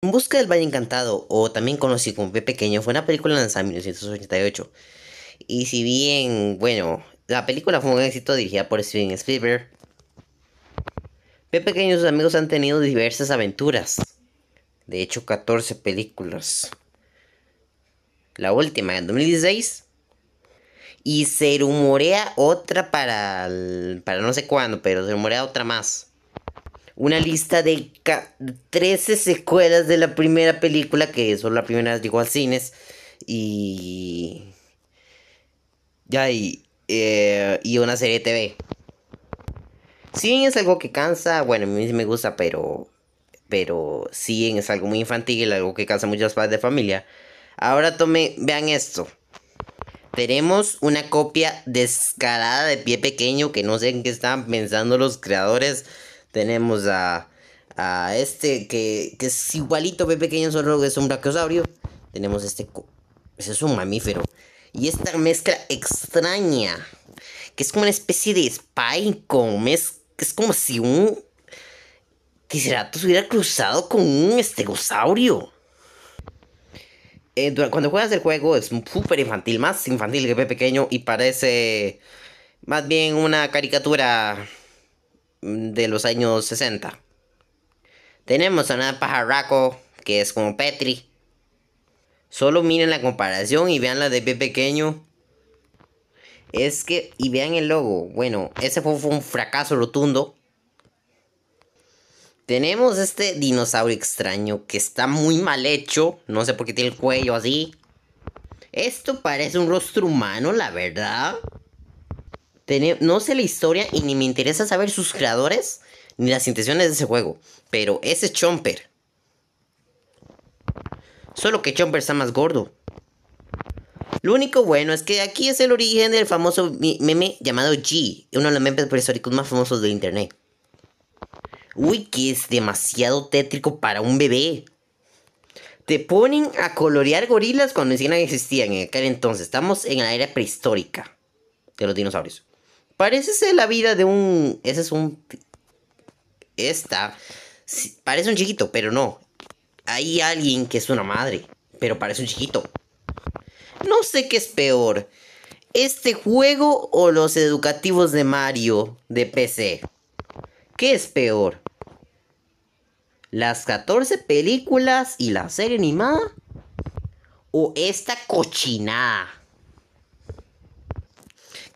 En busca del Valle Encantado, o también conocido como Pepe Pequeño, fue una película lanzada en 1988. Y si bien, bueno, la película fue un éxito dirigida por Steven Spielberg, Pequeños y sus amigos han tenido diversas aventuras. De hecho, 14 películas. La última en 2016. Y se rumorea otra para, para no sé cuándo, pero se rumorea otra más una lista de 13 secuelas de la primera película, que son la primera de llegó al cines. Y. Ya, y, eh, y una serie de TV. Sí, es algo que cansa. Bueno, a mí sí me gusta, pero. Pero sí, es algo muy infantil, algo que cansa muchas muchos padres de familia. Ahora tome, vean esto. Tenemos una copia descarada de pie pequeño que no sé en qué estaban pensando los creadores tenemos a, a este que, es igualito Pepe Pequeño, solo que es un brachiosaurio. Tenemos este... Ese es un mamífero. Y esta mezcla extraña, que es como una especie de spike. Es como si un se hubiera cruzado con un estegosaurio. Eh, cuando juegas el juego es súper infantil, más infantil que ve Pequeño y parece más bien una caricatura Mm, de los años 60. Tenemos a una pajarraco que es como Petri. Solo miren la comparación y vean la de pie pequeño. Es que, y vean el logo. Bueno, ese fue un fracaso rotundo. Tenemos este dinosaurio extraño que está muy mal hecho. No sé por qué tiene el cuello así. Esto parece un rostro humano, la verdad no sé la historia y ni me interesa saber sus creadores ni las intenciones de ese juego. Pero ese es Chomper. Solo que Chomper está más gordo. Lo único bueno es que aquí es el origen del famoso meme llamado G, uno de los memes prehistóricos más famosos de internet. Uy, que es demasiado tétrico para un bebé. Te ponen a colorear gorilas cuando ni que existían en aquel entonces. Estamos en la era prehistórica de los dinosaurios. Parece ser la vida de un. Ese es un. Esta. parece un chiquito, pero no. Hay alguien que es una madre, pero parece un chiquito. No sé qué es peor. ¿Este juego o los educativos de Mario de PC? ¿Qué es peor? ¿Las 14 películas y la serie animada? ¿O esta cochinada?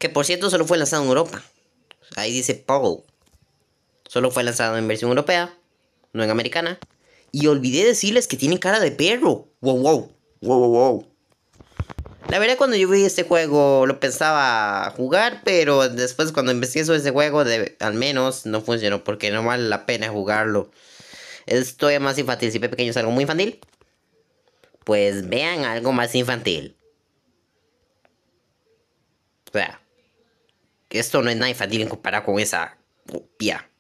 Que por cierto solo fue lanzado en Europa. Ahí dice Pogo. Solo fue lanzado en versión europea, no en americana. Y olvidé decirles que tiene cara de perro. Wow, wow. Wow, wow, La verdad cuando yo vi este juego lo pensaba jugar, pero después cuando investigué sobre este juego, de, al menos no funcionó porque no vale la pena jugarlo. Es más infantil. Si Pequeño es algo muy infantil, pues vean algo más infantil. O sea, que esto no es nada infantil en comparar con esa copia.